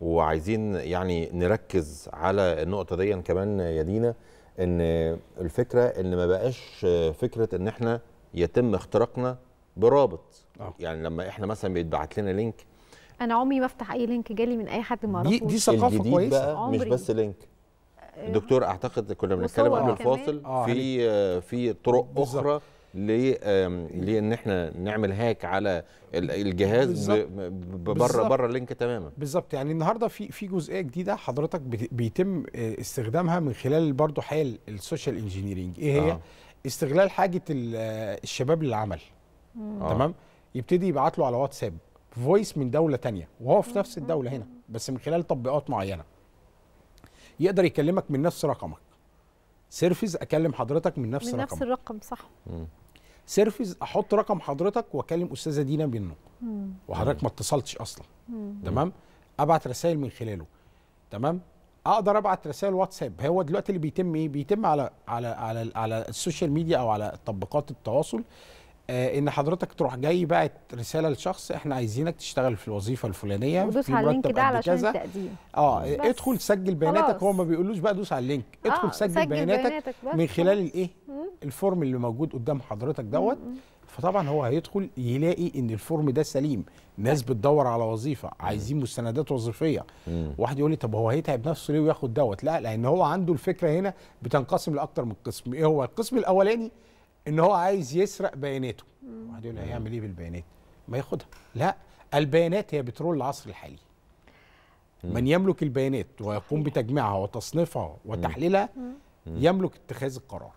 وعايزين يعني نركز على النقطه دي كمان يا دينا ان الفكره ان ما بقاش فكره ان احنا يتم اختراقنا برابط أوه. يعني لما احنا مثلا بيتبعت لنا لينك انا عمري ما افتح اي لينك جالي من اي حد ما اعرفوش دي, دي ثقافه كويسه بقى عمري. مش بس لينك الدكتور آه. اعتقد كنا بنتكلم قبل الفاصل آه، في آه، في طرق اخرى لان احنا نعمل هاك على الجهاز بره بره اللينك تماما بالظبط يعني النهارده في في جزئيه جديده حضرتك بيتم آه، استخدامها من خلال برضه حال السوشيال انجينيرنج ايه هي آه. استغلال حاجه آه، الشباب للعمل آه. تمام يبتدي يبعت له على واتساب فويس من دوله تانية وهو في نفس الدوله هنا بس من خلال تطبيقات معينه يقدر يكلمك من نفس رقمك سيرفيس اكلم حضرتك من نفس من رقمك من نفس الرقم صح سيرفيس احط رقم حضرتك واكلم استاذه دينا بينه وحضرتك ما اتصلتش اصلا تمام ابعت رسائل من خلاله تمام اقدر ابعت رسائل واتساب هو دلوقتي اللي بيتم ايه بيتم على على على على السوشيال ميديا او على تطبيقات التواصل آه ان حضرتك تروح جاي باعت رساله لشخص احنا عايزينك تشتغل في الوظيفه الفلانيه ودوس على اللينك ده علشان التقديم اه ادخل سجل بياناتك هو ما بيقولوش بقى دوس على اللينك ادخل آه سجل, سجل بياناتك, بياناتك من خلال الايه الفورم اللي موجود قدام حضرتك دوت فطبعا هو هيدخل يلاقي ان الفورم ده سليم ناس أيوة. بتدور على وظيفه عايزين مستندات وظيفيه واحد يقول لي طب هو هيتعب نفسه ليه وياخد دوت لا لان هو عنده الفكره هنا بتنقسم لاكتر من قسم ايه هو القسم الاولاني ان هو عايز يسرق بياناته واحد يقول هيعمل ايه بالبيانات ما ياخدها لا البيانات هي بترول العصر الحالي من يملك البيانات ويقوم بتجميعها وتصنيفها وتحليلها يملك اتخاذ القرار